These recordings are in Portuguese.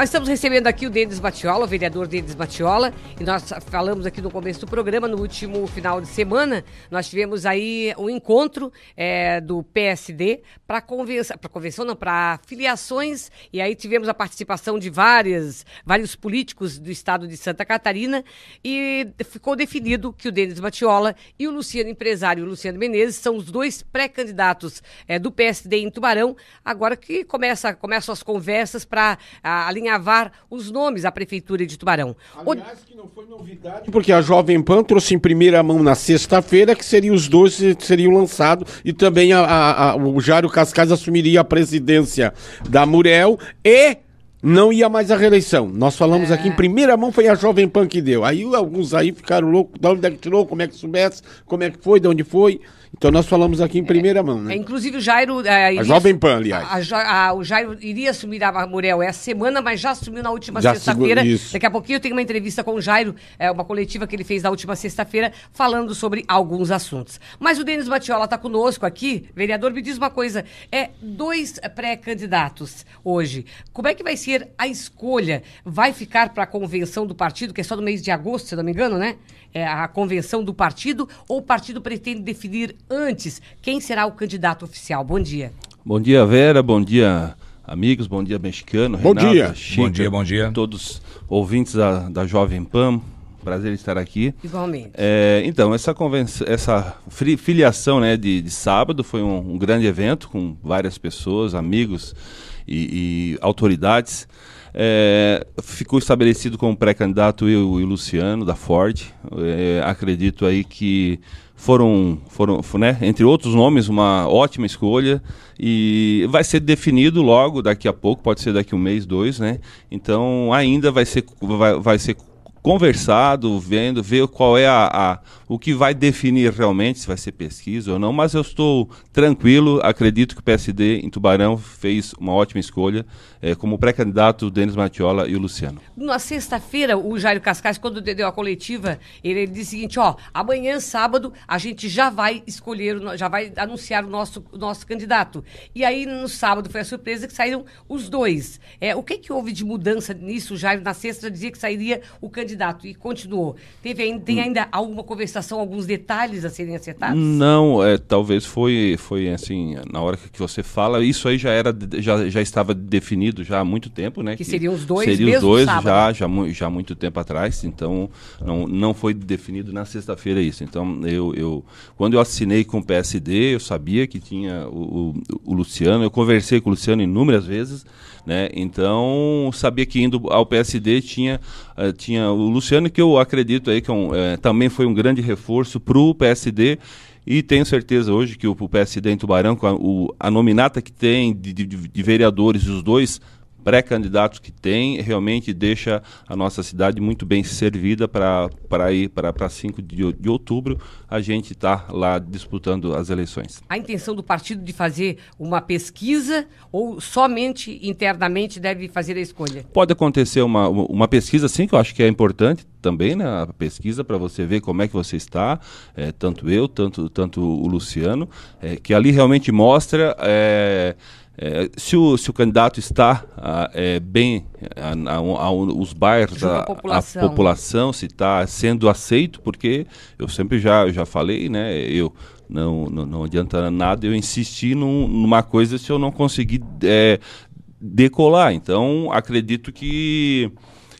Nós estamos recebendo aqui o Denis Batiola, o vereador Denis Batiola, e nós falamos aqui no começo do programa, no último final de semana, nós tivemos aí um encontro é, do PSD para convenção, para convenção não, para filiações, e aí tivemos a participação de várias, vários políticos do estado de Santa Catarina, e ficou definido que o Denis Batiola e o Luciano Empresário, o Luciano Menezes, são os dois pré-candidatos é, do PSD em Tubarão, agora que começa, começam as conversas para alinhar desbravar os nomes à Prefeitura de Tubarão. Aliás, o... que não foi novidade, porque a Jovem Pan trouxe em primeira mão na sexta-feira que seriam os dois que seriam lançados e também a, a, a, o Jário Cascais assumiria a presidência da Murel e não ia mais à reeleição. Nós falamos é. aqui em é. primeira mão, foi a Jovem Pan que deu. Aí alguns aí ficaram loucos, de onde é que tirou, como é que soubesse, como é que foi, de onde foi. Então nós falamos aqui em é, primeira é, mão, né? É, inclusive o Jairo. É, a Jovem Pan, aliás. A, a, o Jairo iria assumir a Murel essa semana, mas já assumiu na última sexta-feira. Daqui a pouquinho eu tenho uma entrevista com o Jairo, é, uma coletiva que ele fez na última sexta-feira, falando sobre alguns assuntos. Mas o Denis Matiola está conosco aqui. Vereador, me diz uma coisa: é dois pré-candidatos hoje. Como é que vai ser a escolha? Vai ficar para a convenção do partido, que é só no mês de agosto, se não me engano, né? é, a convenção do partido ou o partido pretende definir antes quem será o candidato oficial? Bom dia. Bom dia, Vera. Bom dia, amigos. Bom dia, mexicano. Bom Renato, dia. Chica, bom dia, bom dia. Todos ouvintes da, da Jovem Pan. Prazer estar aqui. Igualmente. É, então, essa, convenção, essa filiação né, de, de sábado foi um, um, grande evento com várias pessoas, amigos e, e autoridades. É, ficou estabelecido como pré-candidato eu e o Luciano da Ford. É, acredito aí que foram, foram né, entre outros nomes, uma ótima escolha e vai ser definido logo daqui a pouco, pode ser daqui um mês, dois, né? Então ainda vai ser, vai, vai ser conversado, vendo, ver qual é a, a, o que vai definir realmente se vai ser pesquisa ou não, mas eu estou tranquilo, acredito que o PSD em Tubarão fez uma ótima escolha é, como pré-candidato o Denis Matiola e o Luciano. Na sexta-feira, o Jairo Cascais, quando deu a coletiva, ele, ele disse o seguinte, ó, amanhã, sábado, a gente já vai escolher, já vai anunciar o nosso, o nosso candidato. E aí, no sábado, foi a surpresa que saíram os dois. É, o que, que houve de mudança nisso? O Jairo, na sexta, já dizia que sairia o candidato e continuou. Teve ainda, tem hum. ainda alguma conversação, alguns detalhes a serem acertados? Não, é, talvez foi, foi assim, na hora que você fala, isso aí já, era, já, já estava definido já há muito tempo, né? Que, que seriam os dois Seriam os dois já, né? já, já há muito tempo atrás, então não, não foi definido na sexta-feira isso. Então, eu, eu quando eu assinei com o PSD, eu sabia que tinha o, o, o Luciano, eu conversei com o Luciano inúmeras vezes, né? Então, sabia que indo ao PSD tinha, eh, tinha o Luciano, que eu acredito aí que é um, eh, também foi um grande reforço para o PSD e tenho certeza hoje que o, PSD em Tubarão, a, o, a nominata que tem de, de, de vereadores, os dois pré-candidatos que tem realmente deixa a nossa cidade muito bem servida para ir para 5 de, de outubro a gente está lá disputando as eleições. A intenção do partido de fazer uma pesquisa ou somente internamente deve fazer a escolha? Pode acontecer uma, uma pesquisa sim, que eu acho que é importante também né, a pesquisa para você ver como é que você está, é, tanto eu, tanto, tanto o Luciano, é, que ali realmente mostra... É, é, se, o, se o candidato está ah, é, bem aos ah, bairros, a, a, população. se está sendo aceito, porque eu sempre já, já falei, né? Eu não, não, não adianta nada eu insistir num, numa coisa se eu não conseguir é, decolar. Então, acredito que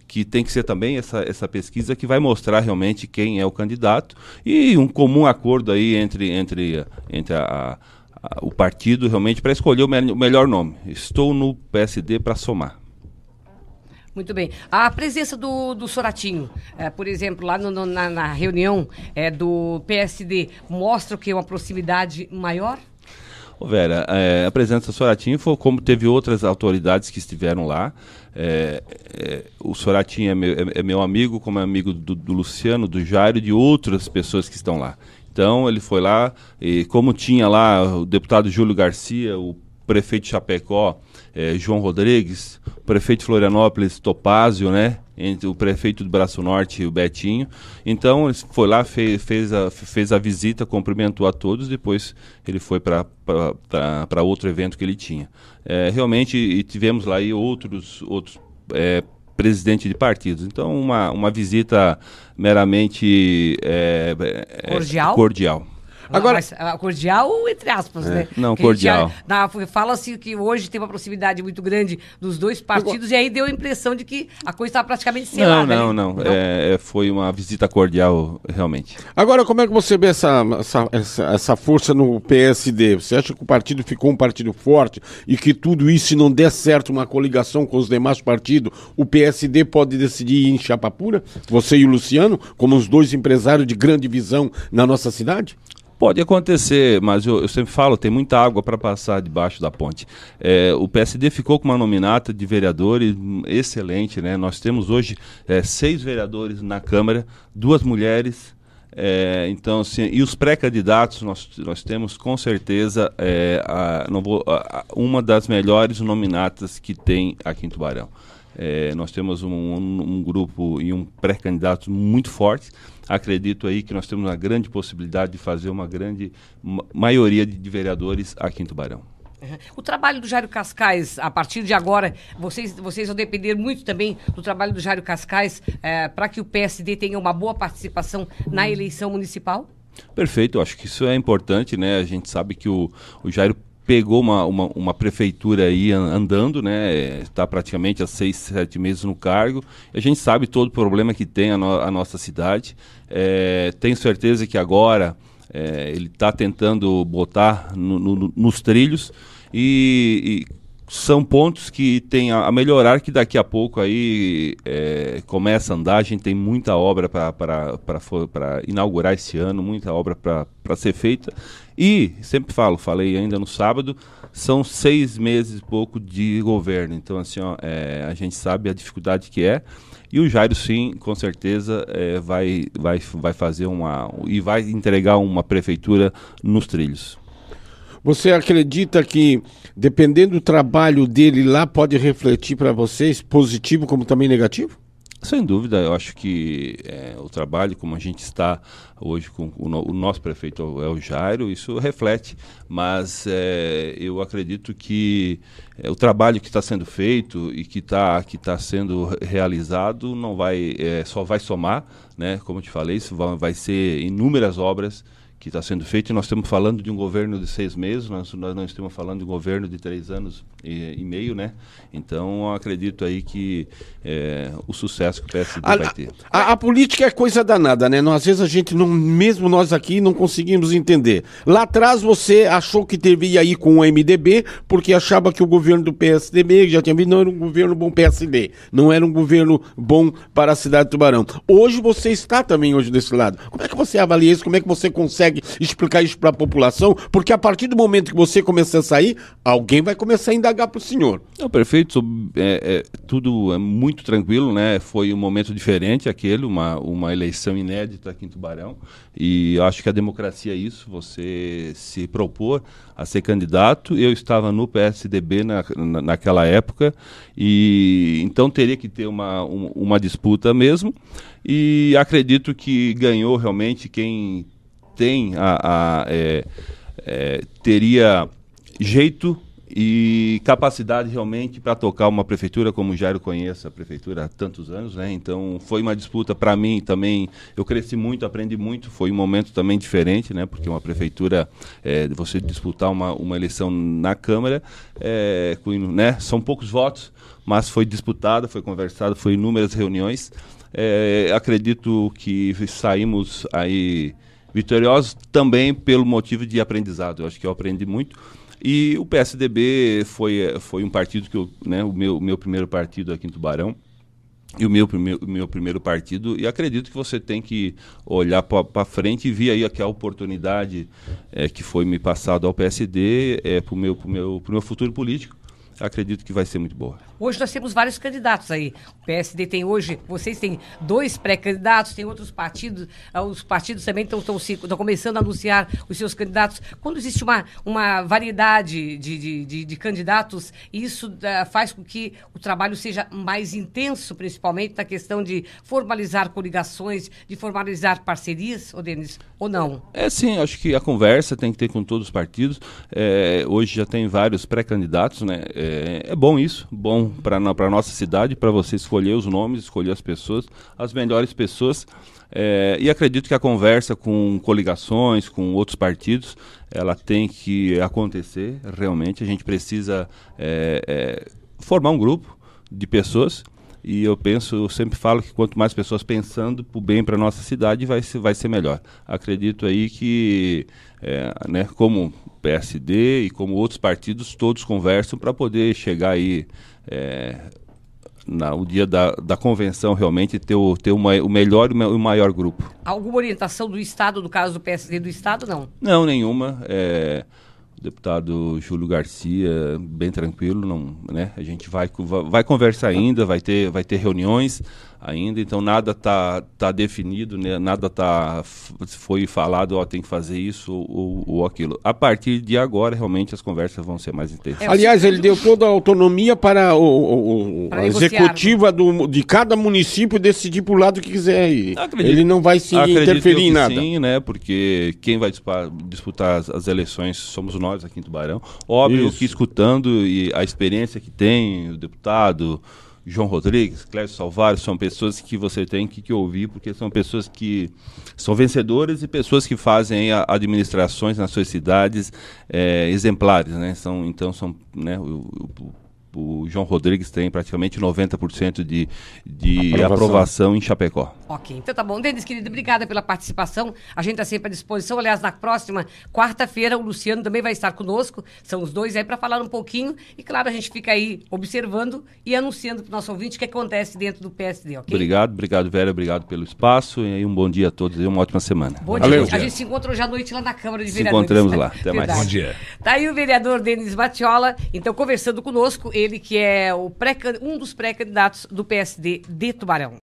que tem que ser também essa, essa pesquisa que vai mostrar realmente quem é o candidato e um comum acordo aí entre, entre, entre a, a o partido realmente para escolher o, me o melhor nome. Estou no PSD para somar. Muito bem. A presença do, do Soratinho, é, por exemplo, lá no, no, na, na, reunião é, do PSD, mostra que é uma proximidade maior? Ô Vera, é, a presença do Soratinho foi como teve outras autoridades que estiveram lá. É, é, o Soratinho é meu, é, é meu, amigo, como é amigo do, do Luciano, do Jairo e de outras pessoas que estão lá. Então ele foi lá e como tinha lá o deputado Júlio Garcia, o prefeito Chapecó, eh, João Rodrigues, o prefeito Florianópolis, Topázio, né? Entre o prefeito do Braço Norte e o Betinho. Então ele foi lá, fez, fez, a, fez a visita, cumprimentou a todos, depois ele foi para outro evento que ele tinha. Eh, realmente, e tivemos lá aí outros, outros eh, presidente de partidos. Então, uma, uma visita meramente é, é cordial? cordial. Agora... Mas, ah, cordial, entre aspas, é. né? Não, que cordial. Fala-se que hoje tem uma proximidade muito grande dos dois partidos, Eu... e aí deu a impressão de que a coisa estava tá praticamente selada. Né? Não, não, né? não. É, é, foi uma visita cordial, realmente. Agora, como é que você vê essa, essa, essa, essa força no PSD? Você acha que o partido ficou um partido forte e que tudo isso, se não der certo uma coligação com os demais partidos, o PSD pode decidir ir em pura? Você e o Luciano, como os dois empresários de grande visão na nossa cidade? Pode acontecer, mas eu, eu sempre falo, tem muita água para passar debaixo da ponte. É, o PSD ficou com uma nominata de vereadores excelente, né? Nós temos hoje é, seis vereadores na Câmara, duas mulheres, é, então, assim, e os pré-candidatos, nós, nós temos com certeza é, a, vou, a, uma das melhores nominatas que tem aqui em Tubarão. É, nós temos um, um grupo e um pré-candidato muito forte. Acredito aí que nós temos uma grande possibilidade de fazer uma grande ma maioria de, de vereadores aqui em Tubarão. É. O trabalho do Jairo Cascais, a partir de agora, vocês, vocês vão depender muito também do trabalho do Jairo Cascais é, para que o PSD tenha uma boa participação na eleição municipal? Perfeito, eu acho que isso é importante, né? A gente sabe que o, o Jairo pegou uma, uma, uma, prefeitura aí andando, né? Está praticamente há seis, sete meses no cargo. A gente sabe todo o problema que tem a, no, a nossa cidade. É, tenho certeza que agora é, ele está tentando botar no, no, nos trilhos e, e, são pontos que tem a, a, melhorar que daqui a pouco aí é, começa a andar. A gente tem muita obra para inaugurar esse ano, muita obra para ser feita e, sempre falo, falei ainda no sábado, são seis meses pouco de governo. Então, assim, ó, é, a gente sabe a dificuldade que é. E o Jairo, sim, com certeza é, vai, vai, vai fazer uma. e vai entregar uma prefeitura nos trilhos. Você acredita que, dependendo do trabalho dele lá, pode refletir para vocês, positivo como também negativo? Sem dúvida, eu acho que é, o trabalho, como a gente está hoje com o, no, o nosso prefeito é o Jairo, isso reflete, mas é, eu acredito que é, o trabalho que está sendo feito e que está que tá sendo realizado não vai é, só vai somar, né? como eu te falei, isso vai, vai ser inúmeras obras que está sendo feito. E nós estamos falando de um governo de seis meses, nós, nós não estamos falando de um governo de três anos e, e meio, né? Então, acredito aí que é, o sucesso que o PSD a, vai ter. A, a, política é coisa danada, né? às vezes a gente, não, mesmo nós aqui, não conseguimos entender. Lá atrás você achou que devia aí com o MDB porque achava que o governo do PSDB, que já tinha vindo, não era um governo bom PSD, não era um governo bom para a cidade de Tubarão. Hoje você está também hoje desse lado. Como é que você avalia isso? Como é que você consegue consegue explicar isso para a população, porque a partir do momento que você começar a sair, alguém vai começar a indagar para o senhor. Não, prefeito, é, é, tudo é muito tranquilo, né? Foi um momento diferente aquele, uma, uma eleição inédita aqui em Tubarão, e acho que a democracia é isso, você se propor a ser candidato. Eu estava no PSDB na, na naquela época, e então teria que ter uma, um, uma disputa mesmo, e acredito que ganhou realmente quem tem a, a é, é, teria jeito e capacidade realmente para tocar uma prefeitura como o Jairo conhece a prefeitura há tantos anos, né? Então foi uma disputa para mim também. Eu cresci muito, aprendi muito. Foi um momento também diferente, né? Porque uma prefeitura, é, você disputar uma, uma eleição na Câmara, é, com, né? São poucos votos, mas foi disputada, foi conversada, foi inúmeras reuniões. É, acredito que saímos aí vitoriosos também pelo motivo de aprendizado. Eu acho que eu aprendi muito. E o PSDB foi, eh, foi um partido que eu, né, o meu, meu primeiro partido aqui em Tubarão e o meu primeiro, meu primeiro partido. E acredito que você tem que olhar para frente e ver aí aquela oportunidade é, que foi me passada ao PSD é, eh, para o meu, meu, meu futuro político. Acredito que vai ser muito boa. Hoje nós temos vários candidatos aí. O PSD tem hoje, vocês têm dois pré-candidatos, tem outros partidos, ah, os partidos também estão, estão, estão, começando a anunciar os seus candidatos. Quando existe uma, uma variedade de, de, de, de candidatos, isso uh, faz com que o trabalho seja mais intenso, principalmente na questão de formalizar coligações, de formalizar parcerias, ô Denis, ou não? É sim, acho que a conversa tem que ter com todos os partidos. É, hoje já tem vários pré-candidatos, né? É, é bom isso, bom para para a nossa cidade, para você escolher os nomes, escolher as pessoas, as melhores pessoas. É, e acredito que a conversa com coligações, com outros partidos, ela tem que acontecer realmente. A gente precisa é, é, formar um grupo de pessoas e eu penso, eu sempre falo que quanto mais pessoas pensando o bem para nossa cidade, vai ser, vai ser melhor. Acredito aí que, é, né, como PSD e como outros partidos, todos conversam para poder chegar aí é, na, o dia da, da convenção realmente ter o, ter uma, o melhor e o maior grupo. Alguma orientação do Estado, no caso do PSD do Estado, não? Não, nenhuma. É, deputado Júlio Garcia, bem tranquilo, não, né? A gente vai, vai conversar ainda, vai ter, vai ter reuniões ainda, então nada está tá definido, né? nada tá, foi falado, ó, tem que fazer isso ou, ou, aquilo. A partir de agora, realmente, as conversas vão ser mais intensas. É, Aliás, ele deu toda a autonomia para o, o, o a né? executiva do, de cada município decidir para o lado que quiser. ele não vai se Acredito interferir em nada. Sim, né? Porque quem vai disputar as, as eleições somos nós aqui em Tubarão. Óbvio isso. que escutando e a experiência que tem o deputado João Rodrigues, Clécio Salvaro, são pessoas que você tem que, que, ouvir, porque são pessoas que são vencedoras e pessoas que fazem a, administrações nas suas cidades é, exemplares. Né? São, então, são né, o, o, o João Rodrigues tem praticamente 90% de, de aprovação. aprovação em Chapecó. Ok, então tá bom. Denis, querido, obrigada pela participação. A gente está sempre à disposição. Aliás, na próxima quarta-feira, o Luciano também vai estar conosco. São os dois aí para falar um pouquinho. E claro, a gente fica aí observando e anunciando para o nosso ouvinte o que acontece dentro do PSD, ok? Obrigado, obrigado, Vera. Obrigado pelo espaço. E um bom dia a todos e uma ótima semana. Bom Valeu. A gente se encontra hoje à noite lá na Câmara de se Vereadores. encontramos né? lá. Até mais. Bom dia. Tá aí o vereador Denis Batiola, então conversando conosco, ele que é o pré um dos pré-candidatos do PSD de Tubarão.